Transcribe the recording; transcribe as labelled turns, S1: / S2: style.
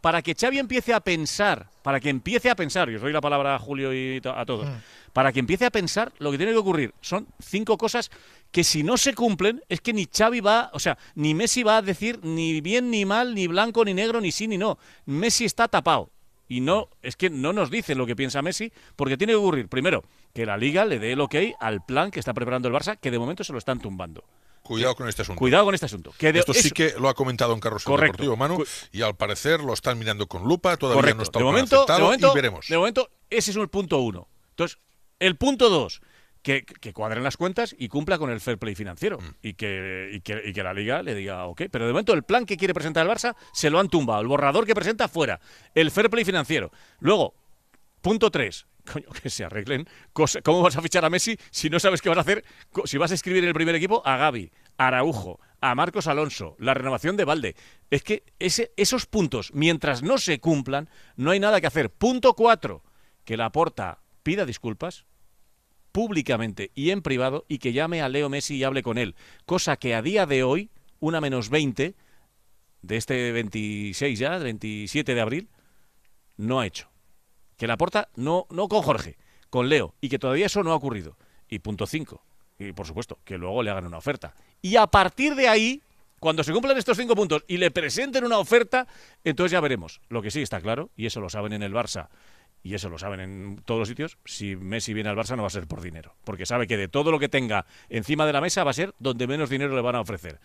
S1: para que Xavi empiece a pensar, para que empiece a pensar, y os doy la palabra a Julio y a todos, mm. para que empiece a pensar lo que tiene que ocurrir. Son cinco cosas que si no se cumplen es que ni Xavi va, o sea, ni Messi va a decir ni bien ni mal, ni blanco ni negro, ni sí ni no. Messi está tapado. Y no, es que no nos dice lo que piensa Messi, porque tiene que ocurrir, primero, que la liga le dé el ok al plan que está preparando el Barça, que de momento se lo están tumbando.
S2: Cuidado con este asunto. Cuidado con este asunto. Esto sí que lo ha comentado en Carlos correcto, Deportivo, Manu, y al parecer
S1: lo están mirando con lupa, todavía no está de momento, de momento, veremos. De momento, ese es el punto uno. Entonces, el punto dos, que, cuadren las cuentas y cumpla con el fair play financiero mm. y, que, que, y, que, la liga le diga ok. Pero de momento el plan que quiere presentar el Barça se lo han tumbado. El borrador que presenta fuera. El fair play financiero. Luego, punto tres, coño, que se arreglen. ¿Cómo vas a fichar a Messi si no sabes qué vas a hacer? Si vas a escribir en el primer equipo a Gaby, a Araujo, a Marcos Alonso, la renovación de Valde. Es que ese, esos puntos, mientras no se cumplan, no hay nada que hacer. Punto cuatro, que la porta pida disculpas públicamente y en privado y que llame a Leo Messi y hable con él. Cosa que a día de hoy, una menos 20, de este 26 ya, 27 de abril, no ha hecho que porta, no, no con Jorge, con Leo, y que todavía eso no ha ocurrido. Y punto cinco, Y por supuesto, que luego le hagan una oferta. Y a partir de ahí, cuando se cumplan estos cinco puntos y le presenten una oferta, entonces ya veremos. Lo que sí está claro, y eso lo saben en el Barça y eso lo saben en todos los sitios, si Messi viene al Barça no va a ser por dinero, porque sabe que de todo lo que tenga encima de la mesa va a ser donde menos dinero le van a ofrecer.